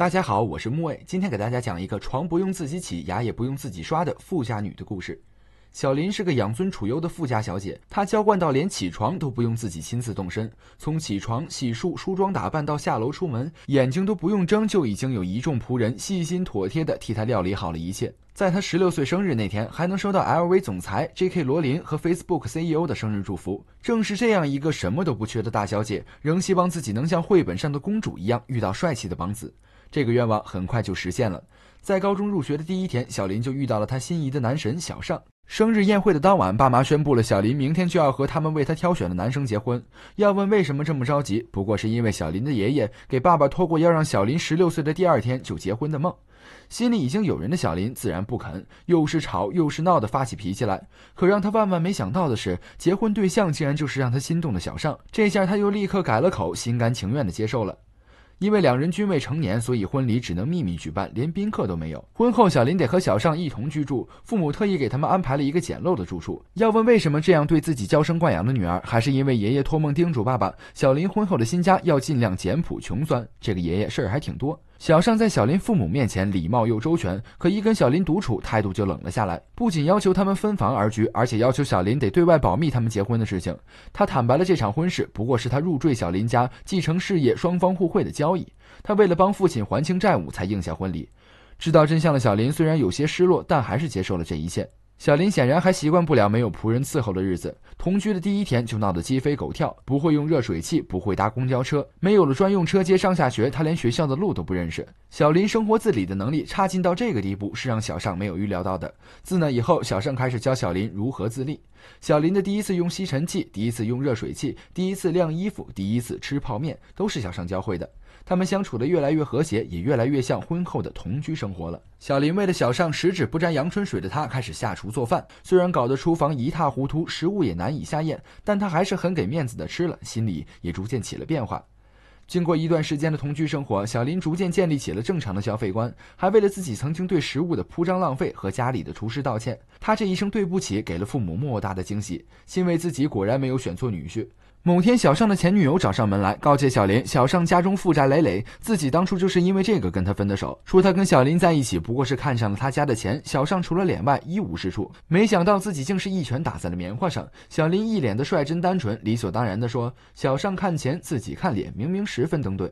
大家好，我是木卫，今天给大家讲一个床不用自己起，牙也不用自己刷的富家女的故事。小林是个养尊处优的富家小姐，她娇惯到连起床都不用自己亲自动身，从起床、洗漱、梳妆打扮到下楼出门，眼睛都不用睁，就已经有一众仆人细心妥帖地替她料理好了一切。在她十六岁生日那天，还能收到 LV 总裁 J.K. 罗琳和 Facebook CEO 的生日祝福。正是这样一个什么都不缺的大小姐，仍希望自己能像绘本上的公主一样遇到帅气的王子。这个愿望很快就实现了，在高中入学的第一天，小林就遇到了她心仪的男神小尚。生日宴会的当晚，爸妈宣布了小林明天就要和他们为他挑选的男生结婚。要问为什么这么着急，不过是因为小林的爷爷给爸爸托过，要让小林十六岁的第二天就结婚的梦。心里已经有人的小林自然不肯，又是吵又是闹的发起脾气来。可让他万万没想到的是，结婚对象竟然就是让他心动的小尚。这下他又立刻改了口，心甘情愿的接受了。因为两人均未成年，所以婚礼只能秘密举办，连宾客都没有。婚后，小林得和小尚一同居住，父母特意给他们安排了一个简陋的住处。要问为什么这样对自己娇生惯养的女儿，还是因为爷爷托梦叮嘱爸爸，小林婚后的新家要尽量简朴、穷酸。这个爷爷事儿还挺多。小尚在小林父母面前礼貌又周全，可一跟小林独处，态度就冷了下来。不仅要求他们分房而居，而且要求小林得对外保密他们结婚的事情。他坦白了这场婚事不过是他入赘小林家、继承事业、双方互惠的交易。他为了帮父亲还清债务才应下婚礼。知道真相的小林虽然有些失落，但还是接受了这一切。小林显然还习惯不了没有仆人伺候的日子，同居的第一天就闹得鸡飞狗跳。不会用热水器，不会搭公交车，没有了专用车接上下学，他连学校的路都不认识。小林生活自理的能力差劲到这个地步，是让小尚没有预料到的。自那以后，小尚开始教小林如何自立。小林的第一次用吸尘器，第一次用热水器，第一次晾衣服，第一次吃泡面，都是小尚教会的。他们相处得越来越和谐，也越来越像婚后的同居生活了。小林为了小尚，十指不沾阳春水的他开始下厨做饭，虽然搞得厨房一塌糊涂，食物也难以下咽，但他还是很给面子的吃了，心里也逐渐起了变化。经过一段时间的同居生活，小林逐渐建立起了正常的消费观，还为了自己曾经对食物的铺张浪费和家里的厨师道歉。他这一声对不起，给了父母莫大的惊喜，欣慰自己果然没有选错女婿。某天，小尚的前女友找上门来，告诫小林：小尚家中负债累累，自己当初就是因为这个跟他分的手。说他跟小林在一起，不过是看上了他家的钱。小尚除了脸外一无是处。没想到自己竟是一拳打在了棉花上。小林一脸的率真单纯，理所当然的说：小尚看钱，自己看脸，明明十分登对。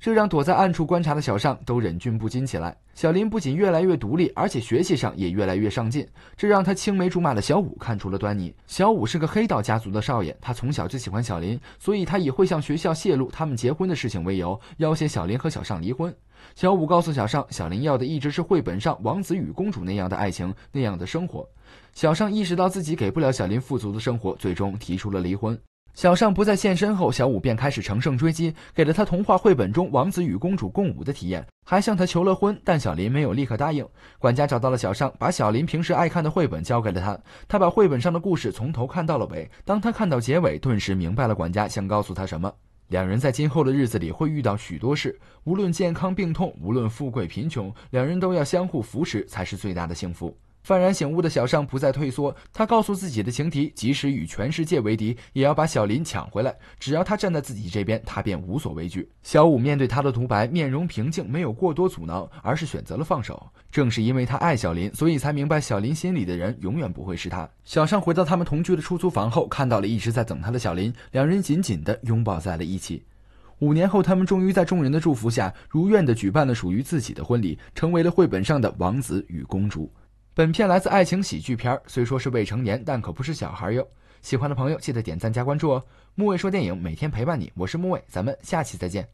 这让躲在暗处观察的小尚都忍俊不禁起来。小林不仅越来越独立，而且学习上也越来越上进，这让他青梅竹马的小武看出了端倪。小武是个黑道家族的少爷，他从小就喜欢小林，所以他以会向学校泄露他们结婚的事情为由，要挟小林和小尚离婚。小武告诉小尚，小林要的一直是绘本上王子与公主那样的爱情，那样的生活。小尚意识到自己给不了小林富足的生活，最终提出了离婚。小尚不再现身后，小五便开始乘胜追击，给了他童话绘本中王子与公主共舞的体验，还向他求了婚。但小林没有立刻答应。管家找到了小尚，把小林平时爱看的绘本交给了他。他把绘本上的故事从头看到了尾。当他看到结尾，顿时明白了管家想告诉他什么。两人在今后的日子里会遇到许多事，无论健康病痛，无论富贵贫穷，两人都要相互扶持，才是最大的幸福。幡然醒悟的小尚不再退缩，他告诉自己的情敌，即使与全世界为敌，也要把小林抢回来。只要他站在自己这边，他便无所畏惧。小五面对他的独白，面容平静，没有过多阻挠，而是选择了放手。正是因为他爱小林，所以才明白小林心里的人永远不会是他。小尚回到他们同居的出租房后，看到了一直在等他的小林，两人紧紧地拥抱在了一起。五年后，他们终于在众人的祝福下，如愿的举办了属于自己的婚礼，成为了绘本上的王子与公主。本片来自爱情喜剧片，虽说是未成年，但可不是小孩哟。喜欢的朋友记得点赞加关注哦。木卫说电影每天陪伴你，我是木卫，咱们下期再见。